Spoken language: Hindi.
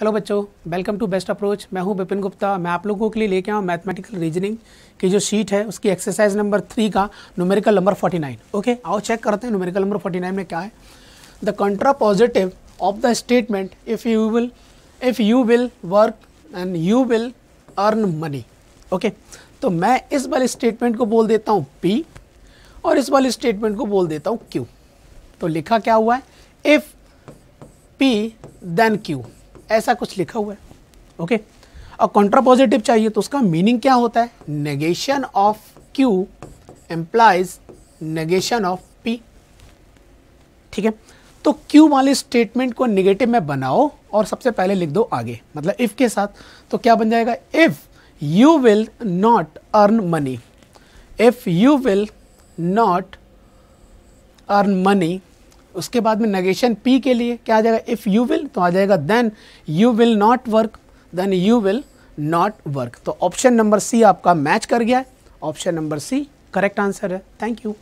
हेलो बच्चों वेलकम टू बेस्ट अप्रोच मैं हूं बिपिन गुप्ता मैं आप लोगों के लिए लेके आऊँ मैथमेटिकल रीजनिंग की जो शीट है उसकी एक्सरसाइज नंबर थ्री का numerical number forty nine okay आओ चेक करते हैं न्यूमेरिकल नंबर फोर्टी नाइन में क्या है the contrapositive of the statement if you will if you will work and you will earn money okay तो मैं इस वाले स्टेटमेंट को बोल देता हूँ पी और इस वाले स्टेटमेंट को बोल देता हूँ क्यू तो लिखा क्या हुआ है इफ़ पी देन क्यू ऐसा कुछ लिखा हुआ है ओके और कॉन्ट्रापोजिटिव चाहिए तो उसका मीनिंग क्या होता है negation of Q implies negation of P ठीक है तो क्यू वाली स्टेटमेंट को नेगेटिव में बनाओ और सबसे पहले लिख दो आगे मतलब इफ़ के साथ तो क्या बन जाएगा if you will not earn money if you will not earn money उसके बाद में नगेशन पी के लिए क्या आ जाएगा इफ़ यू विल तो आ जाएगा then you will not work then you will not work तो ऑप्शन नंबर सी आपका मैच कर गया है option number C correct answer है थैंक यू